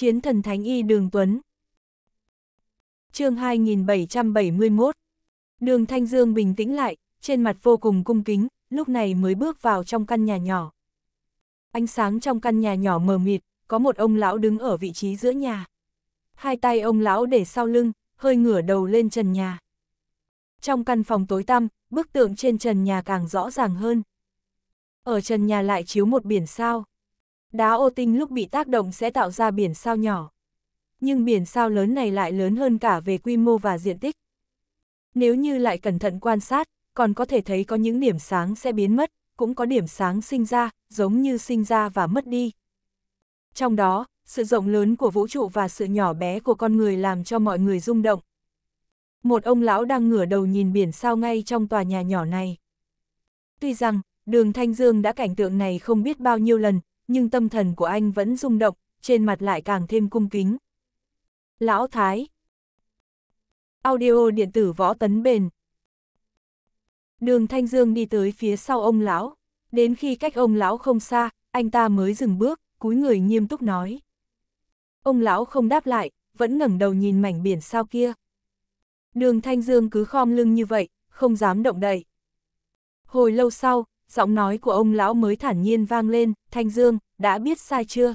Chiến thần Thánh Y Đường Tuấn chương 2771 Đường Thanh Dương bình tĩnh lại, trên mặt vô cùng cung kính, lúc này mới bước vào trong căn nhà nhỏ. Ánh sáng trong căn nhà nhỏ mờ mịt, có một ông lão đứng ở vị trí giữa nhà. Hai tay ông lão để sau lưng, hơi ngửa đầu lên trần nhà. Trong căn phòng tối tăm, bức tượng trên trần nhà càng rõ ràng hơn. Ở trần nhà lại chiếu một biển sao. Đá ô tinh lúc bị tác động sẽ tạo ra biển sao nhỏ. Nhưng biển sao lớn này lại lớn hơn cả về quy mô và diện tích. Nếu như lại cẩn thận quan sát, còn có thể thấy có những điểm sáng sẽ biến mất, cũng có điểm sáng sinh ra, giống như sinh ra và mất đi. Trong đó, sự rộng lớn của vũ trụ và sự nhỏ bé của con người làm cho mọi người rung động. Một ông lão đang ngửa đầu nhìn biển sao ngay trong tòa nhà nhỏ này. Tuy rằng, đường Thanh Dương đã cảnh tượng này không biết bao nhiêu lần, nhưng tâm thần của anh vẫn rung động, trên mặt lại càng thêm cung kính. Lão Thái Audio điện tử võ tấn bền Đường Thanh Dương đi tới phía sau ông lão, đến khi cách ông lão không xa, anh ta mới dừng bước, cúi người nghiêm túc nói. Ông lão không đáp lại, vẫn ngẩng đầu nhìn mảnh biển sao kia. Đường Thanh Dương cứ khom lưng như vậy, không dám động đậy. Hồi lâu sau, giọng nói của ông lão mới thản nhiên vang lên, Thanh Dương, đã biết sai chưa?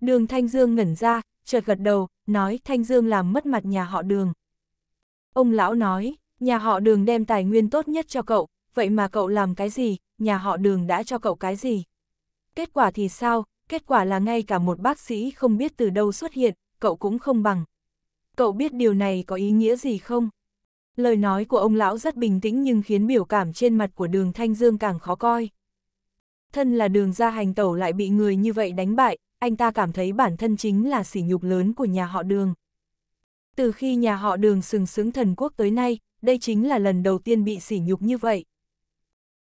Đường Thanh Dương ngẩn ra, chợt gật đầu, nói Thanh Dương làm mất mặt nhà họ đường. Ông lão nói, nhà họ đường đem tài nguyên tốt nhất cho cậu, vậy mà cậu làm cái gì, nhà họ đường đã cho cậu cái gì? Kết quả thì sao, kết quả là ngay cả một bác sĩ không biết từ đâu xuất hiện, cậu cũng không bằng. Cậu biết điều này có ý nghĩa gì không? Lời nói của ông lão rất bình tĩnh nhưng khiến biểu cảm trên mặt của đường Thanh Dương càng khó coi. Thân là đường ra hành tẩu lại bị người như vậy đánh bại, anh ta cảm thấy bản thân chính là sỉ nhục lớn của nhà họ đường. Từ khi nhà họ đường sừng sững thần quốc tới nay, đây chính là lần đầu tiên bị sỉ nhục như vậy.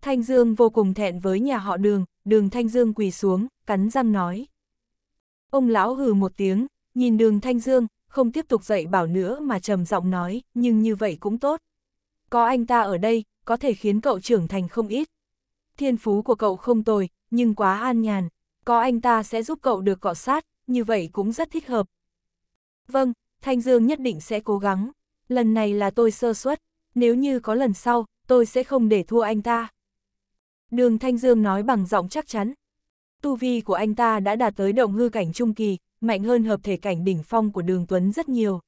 Thanh Dương vô cùng thẹn với nhà họ đường, đường Thanh Dương quỳ xuống, cắn răng nói. Ông lão hừ một tiếng, nhìn đường Thanh Dương, không tiếp tục dạy bảo nữa mà trầm giọng nói, nhưng như vậy cũng tốt. Có anh ta ở đây, có thể khiến cậu trưởng thành không ít. Thiên phú của cậu không tồi, nhưng quá an nhàn, có anh ta sẽ giúp cậu được cọ sát, như vậy cũng rất thích hợp. Vâng, Thanh Dương nhất định sẽ cố gắng, lần này là tôi sơ suất, nếu như có lần sau, tôi sẽ không để thua anh ta. Đường Thanh Dương nói bằng giọng chắc chắn. Tu vi của anh ta đã đạt tới động hư cảnh trung kỳ, mạnh hơn hợp thể cảnh đỉnh phong của đường Tuấn rất nhiều.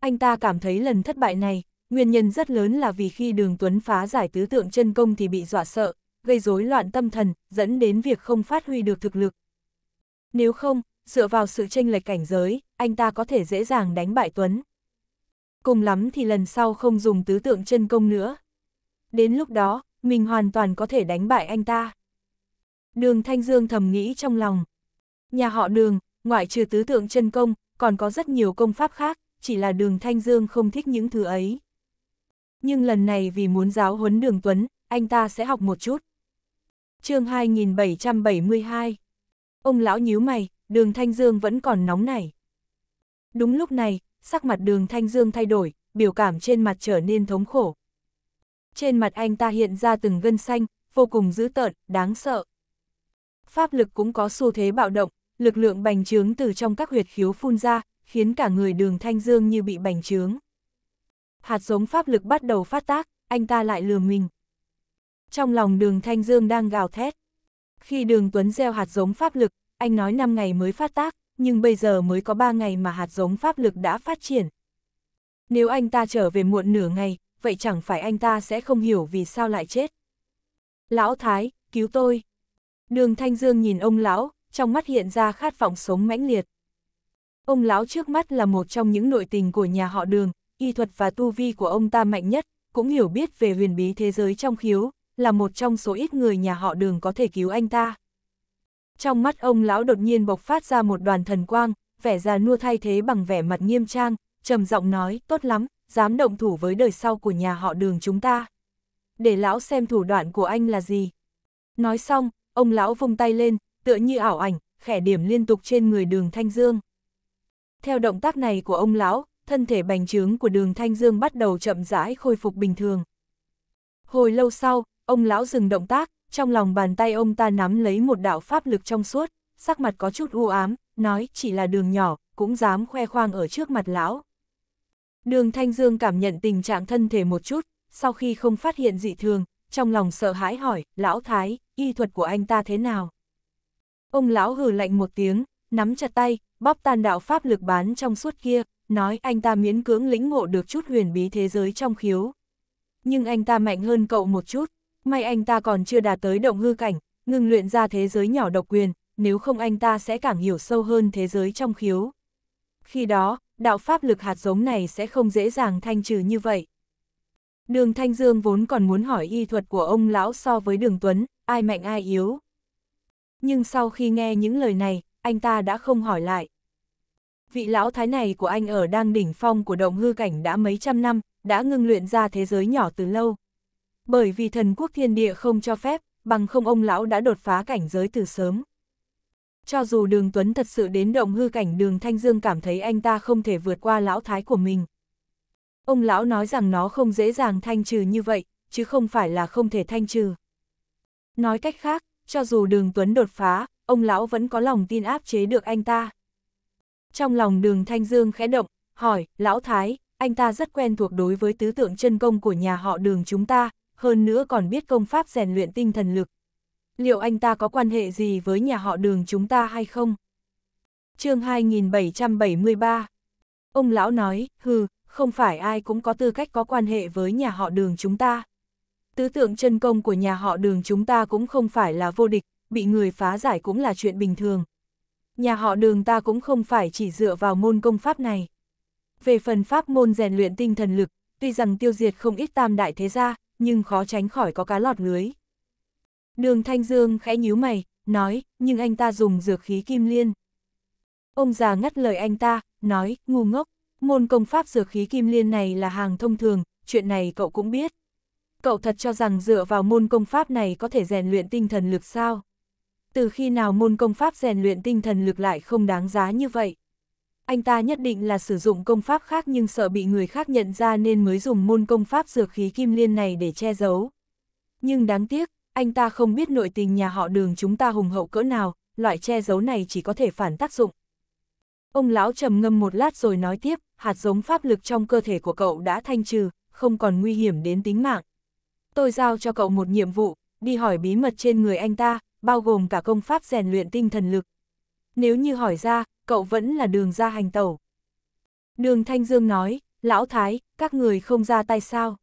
Anh ta cảm thấy lần thất bại này, nguyên nhân rất lớn là vì khi đường Tuấn phá giải tứ tượng chân công thì bị dọa sợ, gây rối loạn tâm thần, dẫn đến việc không phát huy được thực lực. Nếu không, dựa vào sự tranh lệch cảnh giới, anh ta có thể dễ dàng đánh bại Tuấn. Cùng lắm thì lần sau không dùng tứ tượng chân công nữa. Đến lúc đó, mình hoàn toàn có thể đánh bại anh ta. Đường Thanh Dương thầm nghĩ trong lòng. Nhà họ đường, ngoại trừ tứ tượng chân công, còn có rất nhiều công pháp khác, chỉ là đường Thanh Dương không thích những thứ ấy. Nhưng lần này vì muốn giáo huấn đường Tuấn, anh ta sẽ học một chút. chương 2772 Ông lão nhíu mày, đường Thanh Dương vẫn còn nóng này Đúng lúc này, sắc mặt đường Thanh Dương thay đổi, biểu cảm trên mặt trở nên thống khổ. Trên mặt anh ta hiện ra từng gân xanh, vô cùng dữ tợn, đáng sợ. Pháp lực cũng có xu thế bạo động, lực lượng bành trướng từ trong các huyệt khiếu phun ra, khiến cả người đường thanh dương như bị bành trướng. Hạt giống pháp lực bắt đầu phát tác, anh ta lại lừa mình. Trong lòng đường thanh dương đang gào thét. Khi đường Tuấn gieo hạt giống pháp lực, anh nói 5 ngày mới phát tác, nhưng bây giờ mới có 3 ngày mà hạt giống pháp lực đã phát triển. Nếu anh ta trở về muộn nửa ngày, vậy chẳng phải anh ta sẽ không hiểu vì sao lại chết. Lão Thái, cứu tôi. Đường Thanh Dương nhìn ông lão, trong mắt hiện ra khát vọng sống mãnh liệt. Ông lão trước mắt là một trong những nội tình của nhà họ đường, y thuật và tu vi của ông ta mạnh nhất, cũng hiểu biết về huyền bí thế giới trong khiếu, là một trong số ít người nhà họ đường có thể cứu anh ta. Trong mắt ông lão đột nhiên bộc phát ra một đoàn thần quang, vẻ già nua thay thế bằng vẻ mặt nghiêm trang, trầm giọng nói, tốt lắm, dám động thủ với đời sau của nhà họ đường chúng ta. Để lão xem thủ đoạn của anh là gì. Nói xong, ông lão vung tay lên, tựa như ảo ảnh, khẽ điểm liên tục trên người đường Thanh Dương. Theo động tác này của ông lão, thân thể bành trướng của đường Thanh Dương bắt đầu chậm rãi khôi phục bình thường. Hồi lâu sau, ông lão dừng động tác, trong lòng bàn tay ông ta nắm lấy một đạo pháp lực trong suốt, sắc mặt có chút u ám, nói chỉ là đường nhỏ, cũng dám khoe khoang ở trước mặt lão. Đường Thanh Dương cảm nhận tình trạng thân thể một chút, sau khi không phát hiện dị thường, trong lòng sợ hãi hỏi, lão thái, y thuật của anh ta thế nào? Ông lão hừ lạnh một tiếng, nắm chặt tay, bóp tan đạo pháp lực bán trong suốt kia, nói anh ta miễn cưỡng lĩnh ngộ được chút huyền bí thế giới trong khiếu. Nhưng anh ta mạnh hơn cậu một chút, may anh ta còn chưa đạt tới động hư cảnh, ngừng luyện ra thế giới nhỏ độc quyền, nếu không anh ta sẽ càng hiểu sâu hơn thế giới trong khiếu. Khi đó, đạo pháp lực hạt giống này sẽ không dễ dàng thanh trừ như vậy. Đường Thanh Dương vốn còn muốn hỏi y thuật của ông lão so với đường Tuấn, ai mạnh ai yếu. Nhưng sau khi nghe những lời này, anh ta đã không hỏi lại. Vị lão thái này của anh ở đang đỉnh phong của động hư cảnh đã mấy trăm năm, đã ngưng luyện ra thế giới nhỏ từ lâu. Bởi vì thần quốc thiên địa không cho phép, bằng không ông lão đã đột phá cảnh giới từ sớm. Cho dù đường Tuấn thật sự đến động hư cảnh đường Thanh Dương cảm thấy anh ta không thể vượt qua lão thái của mình. Ông lão nói rằng nó không dễ dàng thanh trừ như vậy, chứ không phải là không thể thanh trừ. Nói cách khác, cho dù đường Tuấn đột phá, ông lão vẫn có lòng tin áp chế được anh ta. Trong lòng đường Thanh Dương khẽ động, hỏi, lão Thái, anh ta rất quen thuộc đối với tứ tượng chân công của nhà họ đường chúng ta, hơn nữa còn biết công pháp rèn luyện tinh thần lực. Liệu anh ta có quan hệ gì với nhà họ đường chúng ta hay không? chương 2773 Ông lão nói, hừ, không phải ai cũng có tư cách có quan hệ với nhà họ đường chúng ta tứ tượng chân công của nhà họ đường chúng ta cũng không phải là vô địch, bị người phá giải cũng là chuyện bình thường. Nhà họ đường ta cũng không phải chỉ dựa vào môn công pháp này. Về phần pháp môn rèn luyện tinh thần lực, tuy rằng tiêu diệt không ít tam đại thế gia, nhưng khó tránh khỏi có cá lọt lưới. Đường Thanh Dương khẽ nhíu mày, nói, nhưng anh ta dùng dược khí kim liên. Ông già ngắt lời anh ta, nói, ngu ngốc, môn công pháp dược khí kim liên này là hàng thông thường, chuyện này cậu cũng biết. Cậu thật cho rằng dựa vào môn công pháp này có thể rèn luyện tinh thần lực sao? Từ khi nào môn công pháp rèn luyện tinh thần lực lại không đáng giá như vậy? Anh ta nhất định là sử dụng công pháp khác nhưng sợ bị người khác nhận ra nên mới dùng môn công pháp dược khí kim liên này để che giấu. Nhưng đáng tiếc, anh ta không biết nội tình nhà họ đường chúng ta hùng hậu cỡ nào, loại che giấu này chỉ có thể phản tác dụng. Ông lão trầm ngâm một lát rồi nói tiếp, hạt giống pháp lực trong cơ thể của cậu đã thanh trừ, không còn nguy hiểm đến tính mạng tôi giao cho cậu một nhiệm vụ, đi hỏi bí mật trên người anh ta, bao gồm cả công pháp rèn luyện tinh thần lực. Nếu như hỏi ra, cậu vẫn là đường ra hành tẩu. Đường Thanh Dương nói, lão thái, các người không ra tay sao?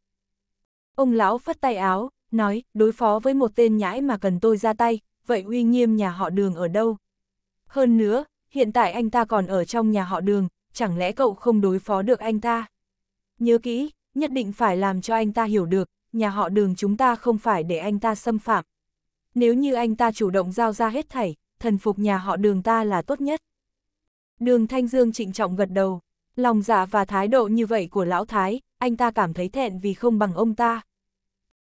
Ông lão phất tay áo, nói, đối phó với một tên nhãi mà cần tôi ra tay, vậy uy nghiêm nhà họ đường ở đâu? Hơn nữa, hiện tại anh ta còn ở trong nhà họ đường, chẳng lẽ cậu không đối phó được anh ta? Nhớ kỹ, nhất định phải làm cho anh ta hiểu được, nhà họ đường chúng ta không phải để anh ta xâm phạm. Nếu như anh ta chủ động giao ra hết thảy, thần phục nhà họ đường ta là tốt nhất. Đường Thanh Dương trịnh trọng gật đầu, lòng dạ và thái độ như vậy của Lão Thái, anh ta cảm thấy thẹn vì không bằng ông ta.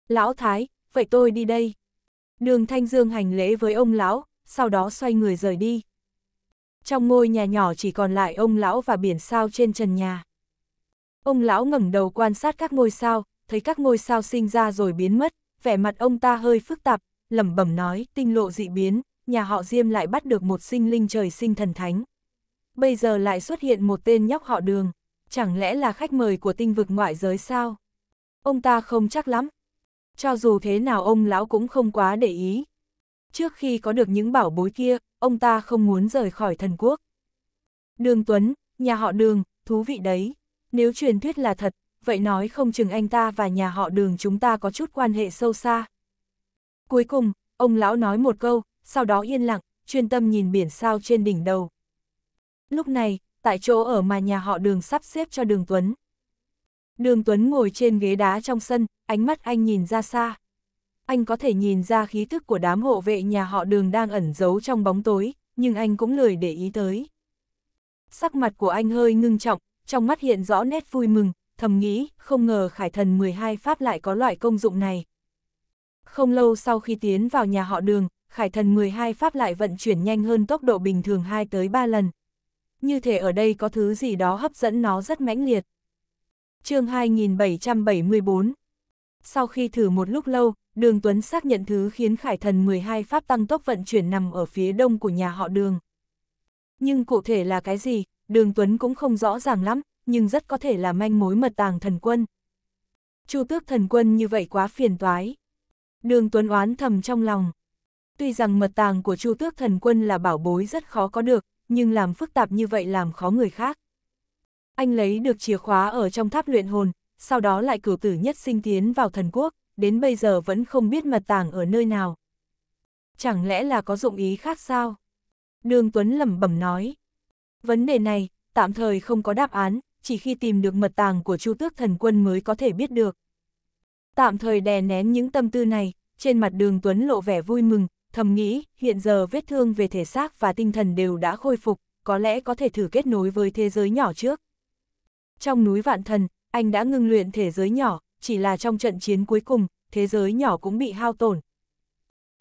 Lão Thái, vậy tôi đi đây. Đường Thanh Dương hành lễ với ông Lão, sau đó xoay người rời đi. Trong ngôi nhà nhỏ chỉ còn lại ông Lão và biển sao trên trần nhà. Ông Lão ngẩng đầu quan sát các ngôi sao, thấy các ngôi sao sinh ra rồi biến mất, vẻ mặt ông ta hơi phức tạp, lẩm bẩm nói, tinh lộ dị biến, nhà họ Diêm lại bắt được một sinh linh trời sinh thần thánh. Bây giờ lại xuất hiện một tên nhóc họ đường, chẳng lẽ là khách mời của tinh vực ngoại giới sao? Ông ta không chắc lắm. Cho dù thế nào ông lão cũng không quá để ý. Trước khi có được những bảo bối kia, ông ta không muốn rời khỏi thần quốc. Đường Tuấn, nhà họ đường, thú vị đấy. Nếu truyền thuyết là thật, vậy nói không chừng anh ta và nhà họ đường chúng ta có chút quan hệ sâu xa. Cuối cùng, ông lão nói một câu, sau đó yên lặng, chuyên tâm nhìn biển sao trên đỉnh đầu. Lúc này, tại chỗ ở mà nhà họ đường sắp xếp cho đường Tuấn. Đường Tuấn ngồi trên ghế đá trong sân, ánh mắt anh nhìn ra xa. Anh có thể nhìn ra khí thức của đám hộ vệ nhà họ đường đang ẩn giấu trong bóng tối, nhưng anh cũng lười để ý tới. Sắc mặt của anh hơi ngưng trọng, trong mắt hiện rõ nét vui mừng, thầm nghĩ, không ngờ khải thần 12 pháp lại có loại công dụng này. Không lâu sau khi tiến vào nhà họ đường, khải thần 12 pháp lại vận chuyển nhanh hơn tốc độ bình thường 2 tới 3 lần. Như thể ở đây có thứ gì đó hấp dẫn nó rất mãnh liệt. chương 2774 Sau khi thử một lúc lâu, đường Tuấn xác nhận thứ khiến khải thần 12 pháp tăng tốc vận chuyển nằm ở phía đông của nhà họ đường. Nhưng cụ thể là cái gì, đường Tuấn cũng không rõ ràng lắm, nhưng rất có thể là manh mối mật tàng thần quân. Chu tước thần quân như vậy quá phiền toái. Đường Tuấn oán thầm trong lòng. Tuy rằng mật tàng của Chu tước thần quân là bảo bối rất khó có được, nhưng làm phức tạp như vậy làm khó người khác. Anh lấy được chìa khóa ở trong tháp luyện hồn, sau đó lại cử tử nhất sinh tiến vào thần quốc, đến bây giờ vẫn không biết mật tàng ở nơi nào. Chẳng lẽ là có dụng ý khác sao? Đường Tuấn lẩm bẩm nói. Vấn đề này, tạm thời không có đáp án, chỉ khi tìm được mật tàng của Chu Tước Thần Quân mới có thể biết được. Tạm thời đè nén những tâm tư này, trên mặt đường Tuấn lộ vẻ vui mừng, thầm nghĩ, hiện giờ vết thương về thể xác và tinh thần đều đã khôi phục, có lẽ có thể thử kết nối với thế giới nhỏ trước. Trong núi Vạn Thần, anh đã ngưng luyện thế giới nhỏ, chỉ là trong trận chiến cuối cùng, thế giới nhỏ cũng bị hao tổn.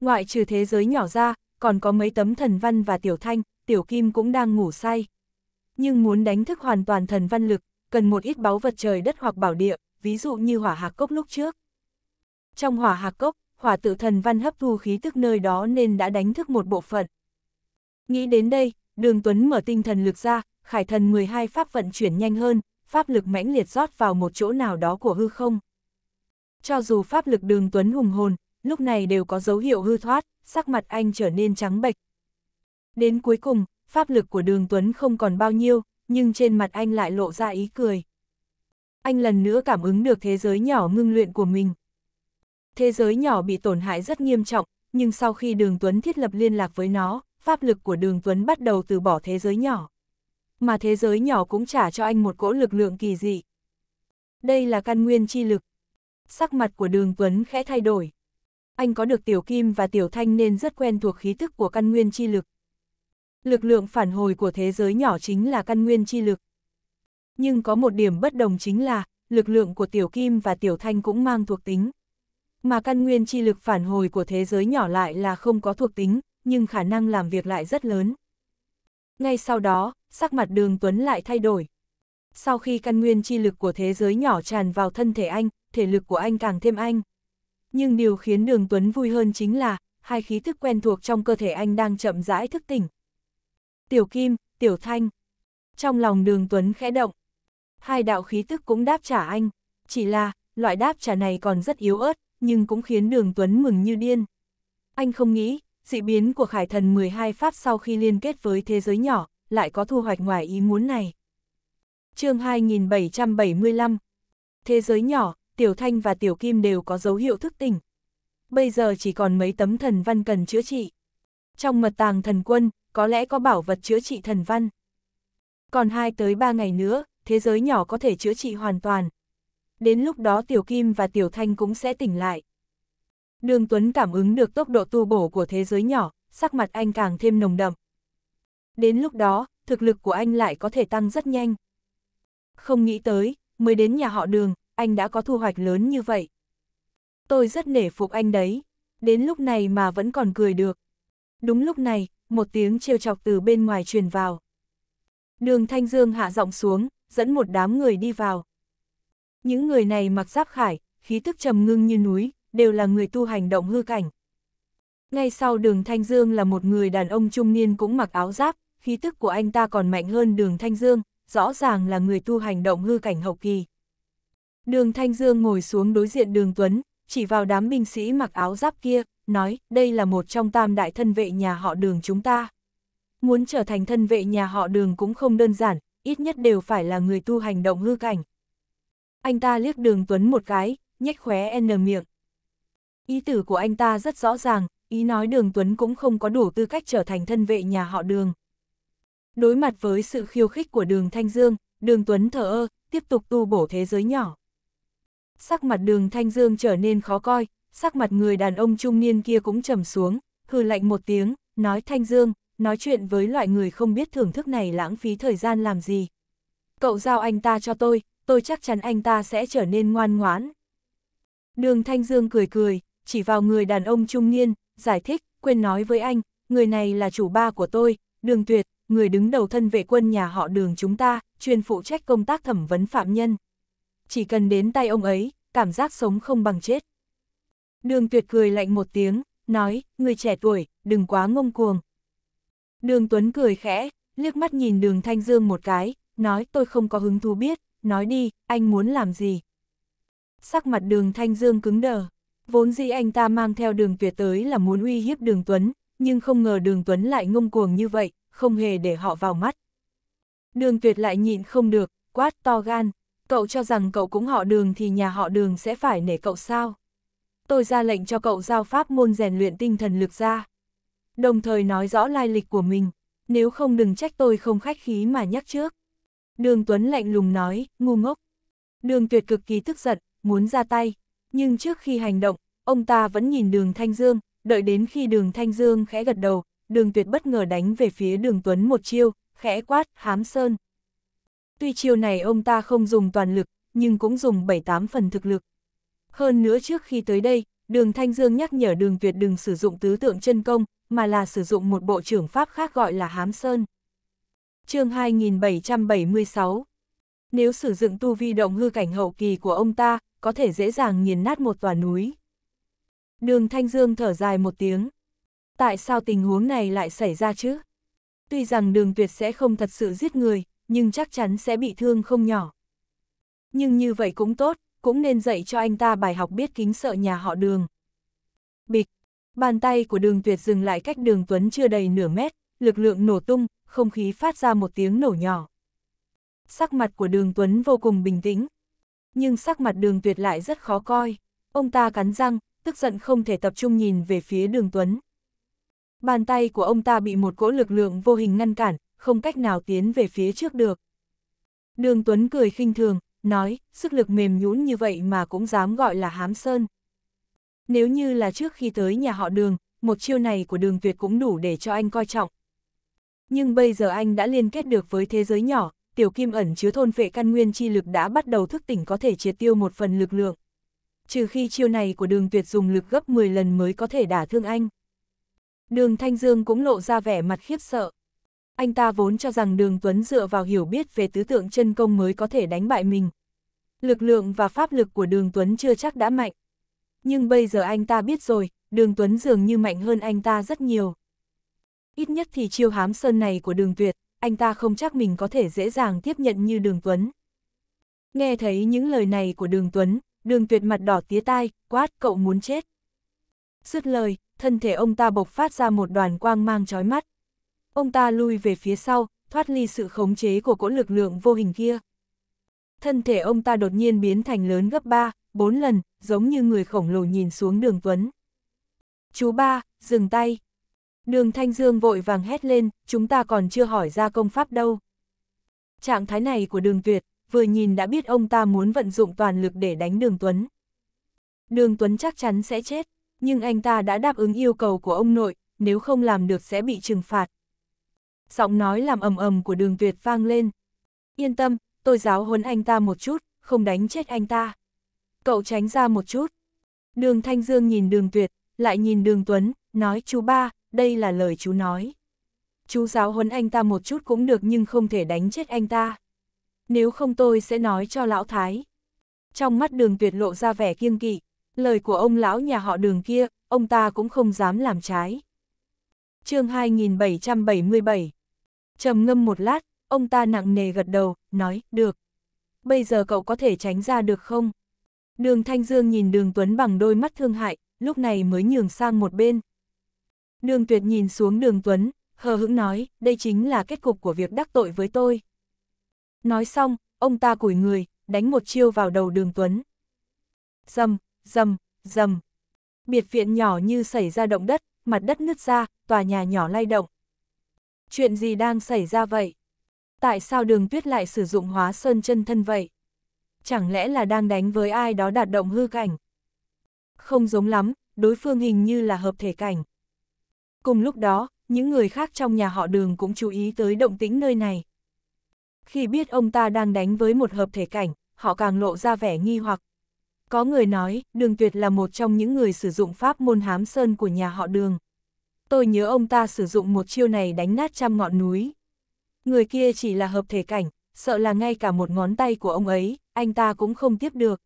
Ngoại trừ thế giới nhỏ ra, còn có mấy tấm thần văn và tiểu thanh, tiểu kim cũng đang ngủ say nhưng muốn đánh thức hoàn toàn thần văn lực, cần một ít báu vật trời đất hoặc bảo địa, ví dụ như hỏa hạc cốc lúc trước. Trong hỏa hạc cốc, hỏa tự thần văn hấp thu khí tức nơi đó nên đã đánh thức một bộ phận. Nghĩ đến đây, đường Tuấn mở tinh thần lực ra, khải thần 12 pháp vận chuyển nhanh hơn, pháp lực mãnh liệt rót vào một chỗ nào đó của hư không. Cho dù pháp lực đường Tuấn hùng hồn, lúc này đều có dấu hiệu hư thoát, sắc mặt anh trở nên trắng bệch. Đến cuối cùng, pháp lực của đường Tuấn không còn bao nhiêu, nhưng trên mặt anh lại lộ ra ý cười. Anh lần nữa cảm ứng được thế giới nhỏ ngưng luyện của mình. Thế giới nhỏ bị tổn hại rất nghiêm trọng, nhưng sau khi đường Tuấn thiết lập liên lạc với nó, pháp lực của đường Tuấn bắt đầu từ bỏ thế giới nhỏ. Mà thế giới nhỏ cũng trả cho anh một cỗ lực lượng kỳ dị. Đây là căn nguyên chi lực. Sắc mặt của đường Tuấn khẽ thay đổi. Anh có được tiểu kim và tiểu thanh nên rất quen thuộc khí thức của căn nguyên chi lực. Lực lượng phản hồi của thế giới nhỏ chính là căn nguyên chi lực. Nhưng có một điểm bất đồng chính là, lực lượng của tiểu kim và tiểu thanh cũng mang thuộc tính. Mà căn nguyên chi lực phản hồi của thế giới nhỏ lại là không có thuộc tính, nhưng khả năng làm việc lại rất lớn. Ngay sau đó, sắc mặt đường Tuấn lại thay đổi. Sau khi căn nguyên chi lực của thế giới nhỏ tràn vào thân thể anh, thể lực của anh càng thêm anh. Nhưng điều khiến đường Tuấn vui hơn chính là, hai khí thức quen thuộc trong cơ thể anh đang chậm rãi thức tỉnh, Tiểu Kim, Tiểu Thanh. Trong lòng đường Tuấn khẽ động. Hai đạo khí tức cũng đáp trả anh. Chỉ là, loại đáp trả này còn rất yếu ớt, nhưng cũng khiến đường Tuấn mừng như điên. Anh không nghĩ, dị biến của khải thần 12 pháp sau khi liên kết với thế giới nhỏ, lại có thu hoạch ngoài ý muốn này. chương 2775 Thế giới nhỏ, Tiểu Thanh và Tiểu Kim đều có dấu hiệu thức tỉnh. Bây giờ chỉ còn mấy tấm thần văn cần chữa trị. Trong mật tàng thần quân, có lẽ có bảo vật chữa trị thần văn. Còn 2 tới 3 ngày nữa, thế giới nhỏ có thể chữa trị hoàn toàn. Đến lúc đó Tiểu Kim và Tiểu Thanh cũng sẽ tỉnh lại. Đường Tuấn cảm ứng được tốc độ tu bổ của thế giới nhỏ, sắc mặt anh càng thêm nồng đậm. Đến lúc đó, thực lực của anh lại có thể tăng rất nhanh. Không nghĩ tới, mới đến nhà họ đường, anh đã có thu hoạch lớn như vậy. Tôi rất nể phục anh đấy, đến lúc này mà vẫn còn cười được. Đúng lúc này, một tiếng trêu chọc từ bên ngoài truyền vào. Đường Thanh Dương hạ giọng xuống, dẫn một đám người đi vào. Những người này mặc giáp khải, khí tức trầm ngưng như núi, đều là người tu hành động hư cảnh. Ngay sau đường Thanh Dương là một người đàn ông trung niên cũng mặc áo giáp, khí tức của anh ta còn mạnh hơn đường Thanh Dương, rõ ràng là người tu hành động hư cảnh hậu kỳ. Đường Thanh Dương ngồi xuống đối diện đường Tuấn, chỉ vào đám binh sĩ mặc áo giáp kia, nói, đây là một trong tam đại thân vệ nhà họ đường chúng ta. Muốn trở thành thân vệ nhà họ đường cũng không đơn giản, ít nhất đều phải là người tu hành động hư cảnh. Anh ta liếc đường Tuấn một cái, nhếch khóe n miệng. Ý tử của anh ta rất rõ ràng, ý nói đường Tuấn cũng không có đủ tư cách trở thành thân vệ nhà họ đường. Đối mặt với sự khiêu khích của đường Thanh Dương, đường Tuấn thở ơ, tiếp tục tu bổ thế giới nhỏ. Sắc mặt đường Thanh Dương trở nên khó coi, sắc mặt người đàn ông trung niên kia cũng trầm xuống, hừ lạnh một tiếng, nói Thanh Dương, nói chuyện với loại người không biết thưởng thức này lãng phí thời gian làm gì. Cậu giao anh ta cho tôi, tôi chắc chắn anh ta sẽ trở nên ngoan ngoãn. Đường Thanh Dương cười cười, chỉ vào người đàn ông trung niên, giải thích, quên nói với anh, người này là chủ ba của tôi, đường tuyệt, người đứng đầu thân vệ quân nhà họ đường chúng ta, chuyên phụ trách công tác thẩm vấn phạm nhân. Chỉ cần đến tay ông ấy, cảm giác sống không bằng chết. Đường tuyệt cười lạnh một tiếng, nói, người trẻ tuổi, đừng quá ngông cuồng. Đường Tuấn cười khẽ, liếc mắt nhìn đường Thanh Dương một cái, nói tôi không có hứng thú biết, nói đi, anh muốn làm gì. Sắc mặt đường Thanh Dương cứng đờ, vốn dĩ anh ta mang theo đường tuyệt tới là muốn uy hiếp đường Tuấn, nhưng không ngờ đường Tuấn lại ngông cuồng như vậy, không hề để họ vào mắt. Đường tuyệt lại nhịn không được, quát to gan, cậu cho rằng cậu cũng họ đường thì nhà họ đường sẽ phải nể cậu sao tôi ra lệnh cho cậu giao pháp môn rèn luyện tinh thần lực ra. Đồng thời nói rõ lai lịch của mình, nếu không đừng trách tôi không khách khí mà nhắc trước. Đường Tuấn lạnh lùng nói, ngu ngốc. Đường tuyệt cực kỳ tức giận, muốn ra tay, nhưng trước khi hành động, ông ta vẫn nhìn đường Thanh Dương, đợi đến khi đường Thanh Dương khẽ gật đầu, đường tuyệt bất ngờ đánh về phía đường Tuấn một chiêu, khẽ quát, hám sơn. Tuy chiêu này ông ta không dùng toàn lực, nhưng cũng dùng 7-8 phần thực lực. Hơn nữa trước khi tới đây, đường Thanh Dương nhắc nhở đường việt đừng sử dụng tứ tượng chân công, mà là sử dụng một bộ trưởng pháp khác gọi là hám sơn. chương 2776 Nếu sử dụng tu vi động hư cảnh hậu kỳ của ông ta, có thể dễ dàng nghiền nát một tòa núi. Đường Thanh Dương thở dài một tiếng. Tại sao tình huống này lại xảy ra chứ? Tuy rằng đường tuyệt sẽ không thật sự giết người, nhưng chắc chắn sẽ bị thương không nhỏ. Nhưng như vậy cũng tốt, cũng nên dạy cho anh ta bài học biết kính sợ nhà họ đường. Bịch, bàn tay của đường tuyệt dừng lại cách đường Tuấn chưa đầy nửa mét, lực lượng nổ tung, không khí phát ra một tiếng nổ nhỏ. Sắc mặt của đường Tuấn vô cùng bình tĩnh, nhưng sắc mặt đường tuyệt lại rất khó coi. Ông ta cắn răng, tức giận không thể tập trung nhìn về phía đường Tuấn. Bàn tay của ông ta bị một cỗ lực lượng vô hình ngăn cản, không cách nào tiến về phía trước được. Đường Tuấn cười khinh thường, nói, sức lực mềm nhũn như vậy mà cũng dám gọi là hám sơn. Nếu như là trước khi tới nhà họ đường, một chiêu này của đường tuyệt cũng đủ để cho anh coi trọng. Nhưng bây giờ anh đã liên kết được với thế giới nhỏ, tiểu kim ẩn chứa thôn vệ căn nguyên chi lực đã bắt đầu thức tỉnh có thể triệt tiêu một phần lực lượng. Trừ khi chiêu này của đường tuyệt dùng lực gấp 10 lần mới có thể đả thương anh. Đường Thanh Dương cũng lộ ra vẻ mặt khiếp sợ anh ta vốn cho rằng đường Tuấn dựa vào hiểu biết về tứ tượng chân công mới có thể đánh bại mình. Lực lượng và pháp lực của đường Tuấn chưa chắc đã mạnh. Nhưng bây giờ anh ta biết rồi, đường Tuấn dường như mạnh hơn anh ta rất nhiều. Ít nhất thì chiêu hám sơn này của đường tuyệt, anh ta không chắc mình có thể dễ dàng tiếp nhận như đường Tuấn. Nghe thấy những lời này của đường Tuấn, đường tuyệt mặt đỏ tía tai, quát cậu muốn chết. Dứt lời, thân thể ông ta bộc phát ra một đoàn quang mang chói mắt, ông ta lui về phía sau, thoát ly sự khống chế của cỗ lực lượng vô hình kia. Thân thể ông ta đột nhiên biến thành lớn gấp 3, 4 lần, giống như người khổng lồ nhìn xuống đường Tuấn. Chú ba, dừng tay. Đường Thanh Dương vội vàng hét lên, chúng ta còn chưa hỏi ra công pháp đâu. Trạng thái này của đường tuyệt, vừa nhìn đã biết ông ta muốn vận dụng toàn lực để đánh đường Tuấn. Đường Tuấn chắc chắn sẽ chết, nhưng anh ta đã đáp ứng yêu cầu của ông nội, nếu không làm được sẽ bị trừng phạt giọng nói làm ầm ầm của đường tuyệt vang lên. Yên tâm, tôi giáo huấn anh ta một chút, không đánh chết anh ta. Cậu tránh ra một chút. Đường Thanh Dương nhìn đường tuyệt, lại nhìn đường Tuấn, nói chú ba, đây là lời chú nói. Chú giáo huấn anh ta một chút cũng được nhưng không thể đánh chết anh ta. Nếu không tôi sẽ nói cho lão thái. Trong mắt đường tuyệt lộ ra vẻ kiêng kỵ, lời của ông lão nhà họ đường kia, ông ta cũng không dám làm trái. chương 2777 trầm ngâm một lát, ông ta nặng nề gật đầu, nói, được. Bây giờ cậu có thể tránh ra được không? Đường Thanh Dương nhìn đường Tuấn bằng đôi mắt thương hại, lúc này mới nhường sang một bên. Đường Tuyệt nhìn xuống đường Tuấn, hờ hững nói, đây chính là kết cục của việc đắc tội với tôi. Nói xong, ông ta củi người, đánh một chiêu vào đầu đường Tuấn. Dầm, dầm, dầm. Biệt viện nhỏ như xảy ra động đất, mặt đất nứt ra, tòa nhà nhỏ lay động chuyện gì đang xảy ra vậy? Tại sao đường tuyết lại sử dụng hóa sơn chân thân vậy? Chẳng lẽ là đang đánh với ai đó đạt động hư cảnh? Không giống lắm, đối phương hình như là hợp thể cảnh. Cùng lúc đó, những người khác trong nhà họ đường cũng chú ý tới động tĩnh nơi này. Khi biết ông ta đang đánh với một hợp thể cảnh, họ càng lộ ra vẻ nghi hoặc. Có người nói, đường tuyệt là một trong những người sử dụng pháp môn hám sơn của nhà họ đường tôi nhớ ông ta sử dụng một chiêu này đánh nát trăm ngọn núi. Người kia chỉ là hợp thể cảnh, sợ là ngay cả một ngón tay của ông ấy, anh ta cũng không tiếp được.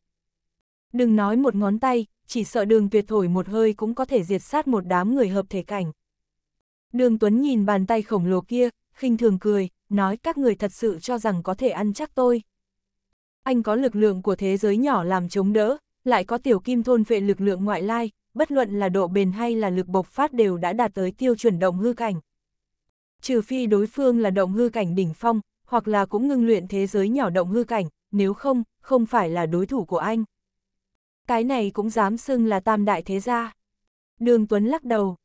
Đừng nói một ngón tay, chỉ sợ đường tuyệt thổi một hơi cũng có thể diệt sát một đám người hợp thể cảnh. Đường Tuấn nhìn bàn tay khổng lồ kia, khinh thường cười, nói các người thật sự cho rằng có thể ăn chắc tôi. Anh có lực lượng của thế giới nhỏ làm chống đỡ, lại có tiểu kim thôn vệ lực lượng ngoại lai, bất luận là độ bền hay là lực bộc phát đều đã đạt tới tiêu chuẩn động hư cảnh. Trừ phi đối phương là động hư cảnh đỉnh phong, hoặc là cũng ngưng luyện thế giới nhỏ động hư cảnh, nếu không, không phải là đối thủ của anh. Cái này cũng dám xưng là tam đại thế gia. Đường Tuấn lắc đầu.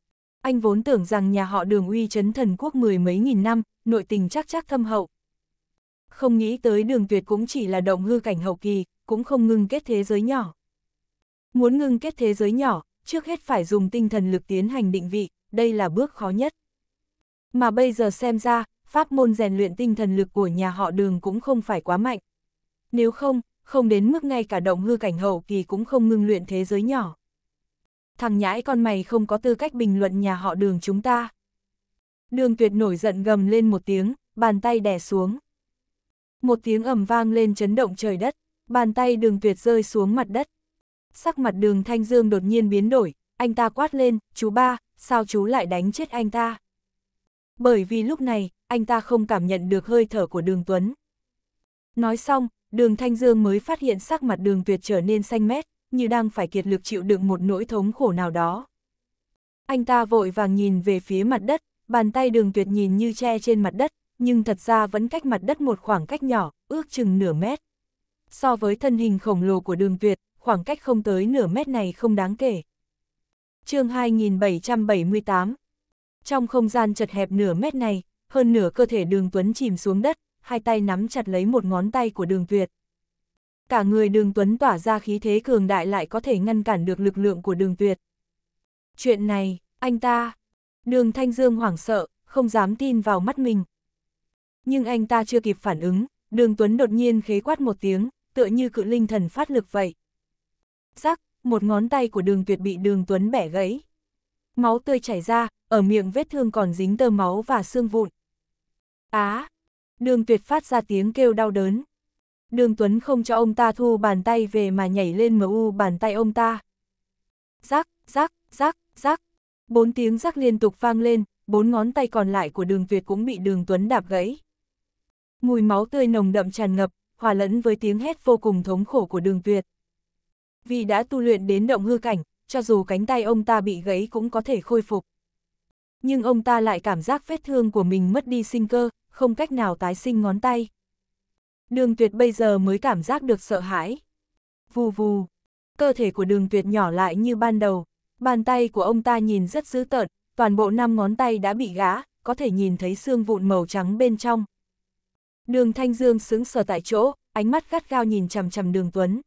Anh vốn tưởng rằng nhà họ đường uy chấn thần quốc mười mấy nghìn năm, nội tình chắc chắc thâm hậu. Không nghĩ tới đường tuyệt cũng chỉ là động hư cảnh hậu kỳ, cũng không ngưng kết thế giới nhỏ. Muốn ngưng kết thế giới nhỏ, trước hết phải dùng tinh thần lực tiến hành định vị, đây là bước khó nhất. Mà bây giờ xem ra, pháp môn rèn luyện tinh thần lực của nhà họ đường cũng không phải quá mạnh. Nếu không, không đến mức ngay cả động hư cảnh hậu kỳ cũng không ngưng luyện thế giới nhỏ. Thằng nhãi con mày không có tư cách bình luận nhà họ đường chúng ta. Đường tuyệt nổi giận gầm lên một tiếng, bàn tay đè xuống. Một tiếng ẩm vang lên chấn động trời đất, bàn tay đường tuyệt rơi xuống mặt đất. Sắc mặt đường Thanh Dương đột nhiên biến đổi, anh ta quát lên, chú ba, sao chú lại đánh chết anh ta? Bởi vì lúc này, anh ta không cảm nhận được hơi thở của đường Tuấn. Nói xong, đường Thanh Dương mới phát hiện sắc mặt đường tuyệt trở nên xanh mét, như đang phải kiệt lực chịu đựng một nỗi thống khổ nào đó. Anh ta vội vàng nhìn về phía mặt đất, bàn tay đường tuyệt nhìn như che trên mặt đất, nhưng thật ra vẫn cách mặt đất một khoảng cách nhỏ, ước chừng nửa mét. So với thân hình khổng lồ của đường tuyệt, khoảng cách không tới nửa mét này không đáng kể. chương 2778 Trong không gian chật hẹp nửa mét này, hơn nửa cơ thể đường Tuấn chìm xuống đất, hai tay nắm chặt lấy một ngón tay của đường tuyệt. Cả người đường Tuấn tỏa ra khí thế cường đại lại có thể ngăn cản được lực lượng của đường tuyệt. Chuyện này, anh ta... Đường Thanh Dương hoảng sợ, không dám tin vào mắt mình. Nhưng anh ta chưa kịp phản ứng, đường Tuấn đột nhiên khế quát một tiếng, tựa như cự linh thần phát lực vậy. Rắc, một ngón tay của đường tuyệt bị đường Tuấn bẻ gãy. Máu tươi chảy ra, ở miệng vết thương còn dính tơ máu và xương vụn. Á! đường tuyệt phát ra tiếng kêu đau đớn. Đường Tuấn không cho ông ta thu bàn tay về mà nhảy lên u bàn tay ông ta. Rắc, rắc, rắc, rắc. Bốn tiếng rắc liên tục vang lên, bốn ngón tay còn lại của đường tuyệt cũng bị đường Tuấn đạp gãy. Mùi máu tươi nồng đậm tràn ngập, hòa lẫn với tiếng hét vô cùng thống khổ của đường tuyệt vì đã tu luyện đến động hư cảnh, cho dù cánh tay ông ta bị gãy cũng có thể khôi phục. Nhưng ông ta lại cảm giác vết thương của mình mất đi sinh cơ, không cách nào tái sinh ngón tay. Đường tuyệt bây giờ mới cảm giác được sợ hãi. Vù vù, cơ thể của đường tuyệt nhỏ lại như ban đầu, bàn tay của ông ta nhìn rất dữ tợn, toàn bộ năm ngón tay đã bị gã, có thể nhìn thấy xương vụn màu trắng bên trong. Đường Thanh Dương sững sờ tại chỗ, ánh mắt gắt gao nhìn chằm chằm Đường Tuấn.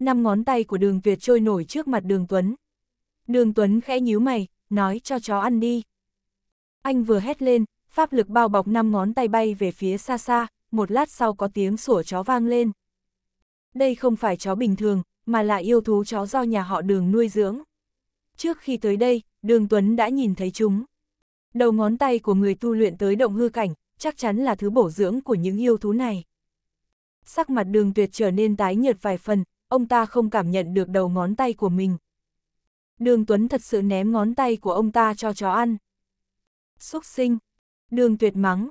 Năm ngón tay của đường Việt trôi nổi trước mặt đường Tuấn. Đường Tuấn khẽ nhíu mày, nói cho chó ăn đi. Anh vừa hét lên, pháp lực bao bọc năm ngón tay bay về phía xa xa, một lát sau có tiếng sủa chó vang lên. Đây không phải chó bình thường, mà là yêu thú chó do nhà họ đường nuôi dưỡng. Trước khi tới đây, đường Tuấn đã nhìn thấy chúng. Đầu ngón tay của người tu luyện tới động hư cảnh, chắc chắn là thứ bổ dưỡng của những yêu thú này. Sắc mặt đường tuyệt trở nên tái nhợt vài phần, ông ta không cảm nhận được đầu ngón tay của mình. Đường Tuấn thật sự ném ngón tay của ông ta cho chó ăn. Xúc sinh, đường tuyệt mắng.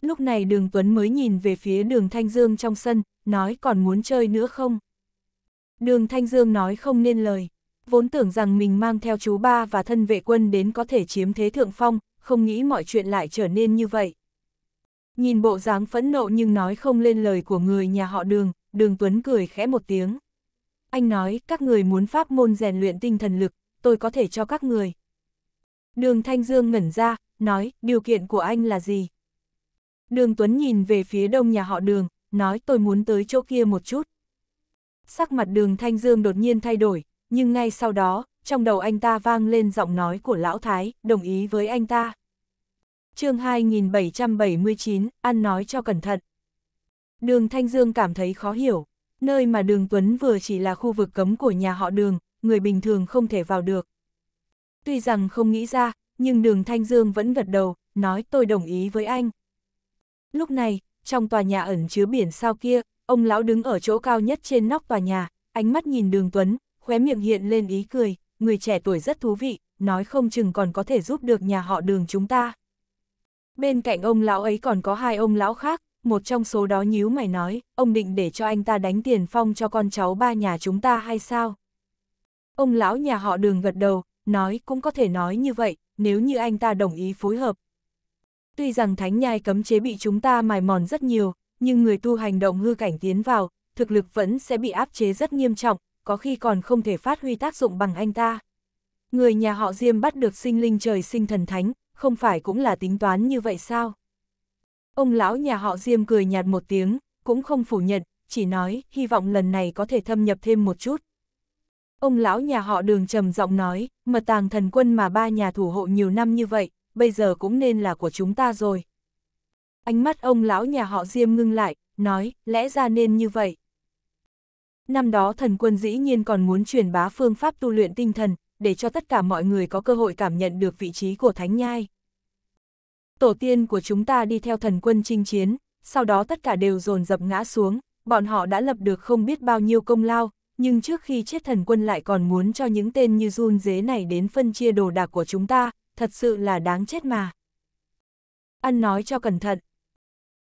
Lúc này đường Tuấn mới nhìn về phía đường Thanh Dương trong sân, nói còn muốn chơi nữa không? Đường Thanh Dương nói không nên lời, vốn tưởng rằng mình mang theo chú ba và thân vệ quân đến có thể chiếm thế thượng phong, không nghĩ mọi chuyện lại trở nên như vậy. Nhìn bộ dáng phẫn nộ nhưng nói không lên lời của người nhà họ đường, đường Tuấn cười khẽ một tiếng anh nói các người muốn pháp môn rèn luyện tinh thần lực, tôi có thể cho các người. Đường Thanh Dương ngẩn ra, nói, điều kiện của anh là gì? Đường Tuấn nhìn về phía đông nhà họ đường, nói tôi muốn tới chỗ kia một chút. Sắc mặt đường Thanh Dương đột nhiên thay đổi, nhưng ngay sau đó, trong đầu anh ta vang lên giọng nói của Lão Thái, đồng ý với anh ta. chương 2779, ăn nói cho cẩn thận. Đường Thanh Dương cảm thấy khó hiểu, nơi mà đường Tuấn vừa chỉ là khu vực cấm của nhà họ đường, người bình thường không thể vào được. Tuy rằng không nghĩ ra, nhưng đường Thanh Dương vẫn gật đầu, nói tôi đồng ý với anh. Lúc này, trong tòa nhà ẩn chứa biển sao kia, ông lão đứng ở chỗ cao nhất trên nóc tòa nhà, ánh mắt nhìn đường Tuấn, khóe miệng hiện lên ý cười, người trẻ tuổi rất thú vị, nói không chừng còn có thể giúp được nhà họ đường chúng ta. Bên cạnh ông lão ấy còn có hai ông lão khác, một trong số đó nhíu mày nói, ông định để cho anh ta đánh tiền phong cho con cháu ba nhà chúng ta hay sao? Ông lão nhà họ đường gật đầu, nói cũng có thể nói như vậy, nếu như anh ta đồng ý phối hợp. Tuy rằng thánh nhai cấm chế bị chúng ta mài mòn rất nhiều, nhưng người tu hành động hư cảnh tiến vào, thực lực vẫn sẽ bị áp chế rất nghiêm trọng, có khi còn không thể phát huy tác dụng bằng anh ta. Người nhà họ Diêm bắt được sinh linh trời sinh thần thánh, không phải cũng là tính toán như vậy sao? Ông lão nhà họ Diêm cười nhạt một tiếng, cũng không phủ nhận, chỉ nói hy vọng lần này có thể thâm nhập thêm một chút. Ông lão nhà họ đường trầm giọng nói, mật tàng thần quân mà ba nhà thủ hộ nhiều năm như vậy, bây giờ cũng nên là của chúng ta rồi. Ánh mắt ông lão nhà họ Diêm ngưng lại, nói, lẽ ra nên như vậy. Năm đó thần quân dĩ nhiên còn muốn truyền bá phương pháp tu luyện tinh thần, để cho tất cả mọi người có cơ hội cảm nhận được vị trí của thánh nhai. Tổ tiên của chúng ta đi theo thần quân chinh chiến, sau đó tất cả đều dồn dập ngã xuống, bọn họ đã lập được không biết bao nhiêu công lao, nhưng trước khi chết thần quân lại còn muốn cho những tên như run dế này đến phân chia đồ đạc của chúng ta, thật sự là đáng chết mà. Ăn nói cho cẩn thận.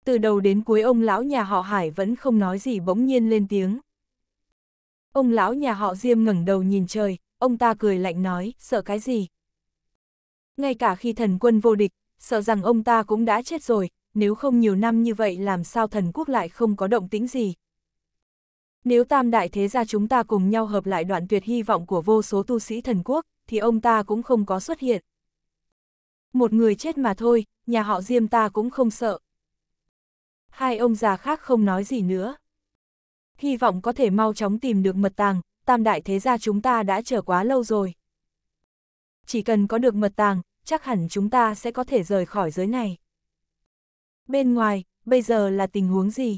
Từ đầu đến cuối ông lão nhà họ Hải vẫn không nói gì bỗng nhiên lên tiếng. Ông lão nhà họ Diêm ngẩng đầu nhìn trời, ông ta cười lạnh nói, sợ cái gì? Ngay cả khi thần quân vô địch, sợ rằng ông ta cũng đã chết rồi, nếu không nhiều năm như vậy làm sao thần quốc lại không có động tĩnh gì. Nếu tam đại thế gia chúng ta cùng nhau hợp lại đoạn tuyệt hy vọng của vô số tu sĩ thần quốc, thì ông ta cũng không có xuất hiện. Một người chết mà thôi, nhà họ Diêm ta cũng không sợ. Hai ông già khác không nói gì nữa. Hy vọng có thể mau chóng tìm được mật tàng, tam đại thế gia chúng ta đã chờ quá lâu rồi. Chỉ cần có được mật tàng, chắc hẳn chúng ta sẽ có thể rời khỏi giới này. Bên ngoài, bây giờ là tình huống gì?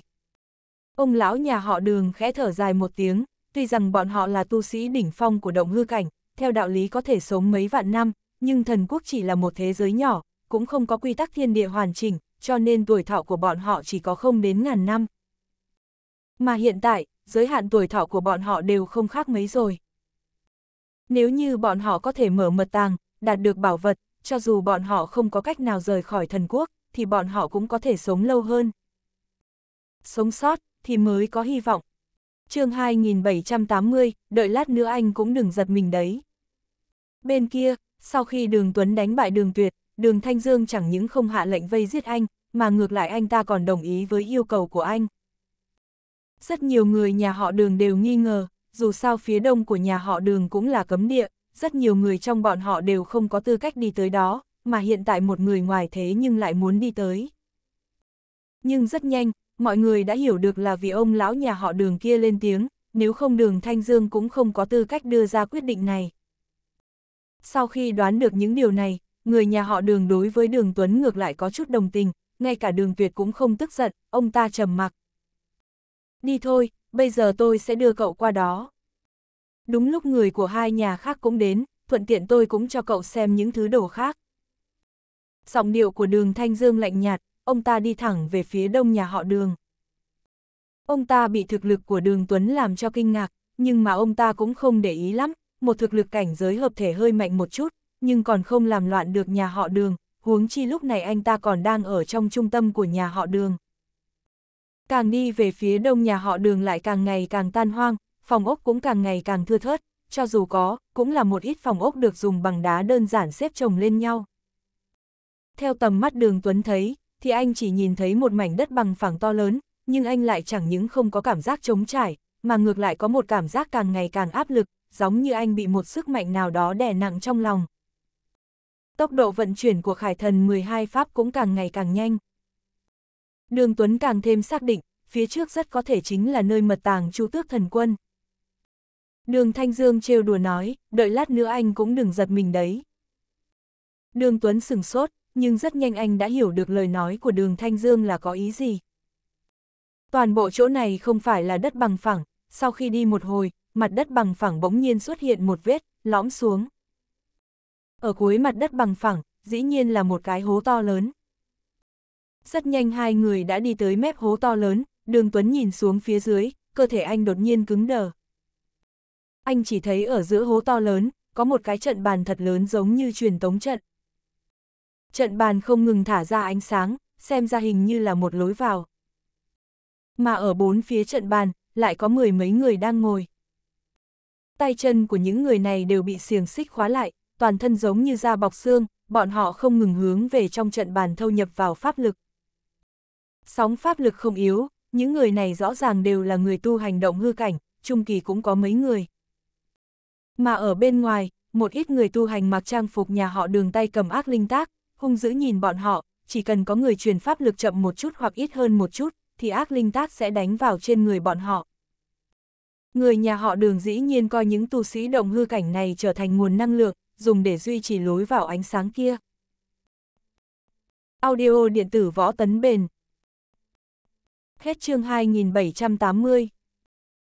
Ông lão nhà họ đường khẽ thở dài một tiếng, tuy rằng bọn họ là tu sĩ đỉnh phong của động hư cảnh, theo đạo lý có thể sống mấy vạn năm, nhưng thần quốc chỉ là một thế giới nhỏ, cũng không có quy tắc thiên địa hoàn chỉnh, cho nên tuổi thọ của bọn họ chỉ có không đến ngàn năm. Mà hiện tại, giới hạn tuổi thọ của bọn họ đều không khác mấy rồi. Nếu như bọn họ có thể mở mật tàng, đạt được bảo vật, cho dù bọn họ không có cách nào rời khỏi thần quốc, thì bọn họ cũng có thể sống lâu hơn. Sống sót, thì mới có hy vọng. chương 2780, đợi lát nữa anh cũng đừng giật mình đấy. Bên kia, sau khi đường Tuấn đánh bại đường Tuyệt, đường Thanh Dương chẳng những không hạ lệnh vây giết anh, mà ngược lại anh ta còn đồng ý với yêu cầu của anh. Rất nhiều người nhà họ đường đều nghi ngờ, dù sao phía đông của nhà họ đường cũng là cấm địa, rất nhiều người trong bọn họ đều không có tư cách đi tới đó, mà hiện tại một người ngoài thế nhưng lại muốn đi tới. Nhưng rất nhanh, mọi người đã hiểu được là vì ông lão nhà họ đường kia lên tiếng, nếu không đường Thanh Dương cũng không có tư cách đưa ra quyết định này. Sau khi đoán được những điều này, người nhà họ đường đối với đường Tuấn ngược lại có chút đồng tình, ngay cả đường Tuyệt cũng không tức giận, ông ta trầm mặc. Đi thôi, bây giờ tôi sẽ đưa cậu qua đó đúng lúc người của hai nhà khác cũng đến, thuận tiện tôi cũng cho cậu xem những thứ đồ khác. Giọng điệu của đường Thanh Dương lạnh nhạt, ông ta đi thẳng về phía đông nhà họ đường. Ông ta bị thực lực của đường Tuấn làm cho kinh ngạc, nhưng mà ông ta cũng không để ý lắm, một thực lực cảnh giới hợp thể hơi mạnh một chút, nhưng còn không làm loạn được nhà họ đường, huống chi lúc này anh ta còn đang ở trong trung tâm của nhà họ đường. Càng đi về phía đông nhà họ đường lại càng ngày càng tan hoang, phòng ốc cũng càng ngày càng thưa thớt, cho dù có, cũng là một ít phòng ốc được dùng bằng đá đơn giản xếp chồng lên nhau. Theo tầm mắt đường Tuấn thấy, thì anh chỉ nhìn thấy một mảnh đất bằng phẳng to lớn, nhưng anh lại chẳng những không có cảm giác trống trải, mà ngược lại có một cảm giác càng ngày càng áp lực, giống như anh bị một sức mạnh nào đó đè nặng trong lòng. Tốc độ vận chuyển của khải thần 12 Pháp cũng càng ngày càng nhanh. Đường Tuấn càng thêm xác định, phía trước rất có thể chính là nơi mật tàng chu tước thần quân. Đường Thanh Dương trêu đùa nói, đợi lát nữa anh cũng đừng giật mình đấy. Đường Tuấn sừng sốt, nhưng rất nhanh anh đã hiểu được lời nói của đường Thanh Dương là có ý gì. Toàn bộ chỗ này không phải là đất bằng phẳng, sau khi đi một hồi, mặt đất bằng phẳng bỗng nhiên xuất hiện một vết, lõm xuống. Ở cuối mặt đất bằng phẳng, dĩ nhiên là một cái hố to lớn. Rất nhanh hai người đã đi tới mép hố to lớn, đường Tuấn nhìn xuống phía dưới, cơ thể anh đột nhiên cứng đờ anh chỉ thấy ở giữa hố to lớn, có một cái trận bàn thật lớn giống như truyền tống trận. Trận bàn không ngừng thả ra ánh sáng, xem ra hình như là một lối vào. Mà ở bốn phía trận bàn, lại có mười mấy người đang ngồi. Tay chân của những người này đều bị xiềng xích khóa lại, toàn thân giống như da bọc xương, bọn họ không ngừng hướng về trong trận bàn thâu nhập vào pháp lực. Sóng pháp lực không yếu, những người này rõ ràng đều là người tu hành động hư cảnh, trung kỳ cũng có mấy người. Mà ở bên ngoài, một ít người tu hành mặc trang phục nhà họ đường tay cầm ác linh tác, hung dữ nhìn bọn họ, chỉ cần có người truyền pháp lực chậm một chút hoặc ít hơn một chút, thì ác linh tác sẽ đánh vào trên người bọn họ. Người nhà họ đường dĩ nhiên coi những tu sĩ động hư cảnh này trở thành nguồn năng lượng, dùng để duy trì lối vào ánh sáng kia. Audio điện tử võ tấn bền Hết chương 2780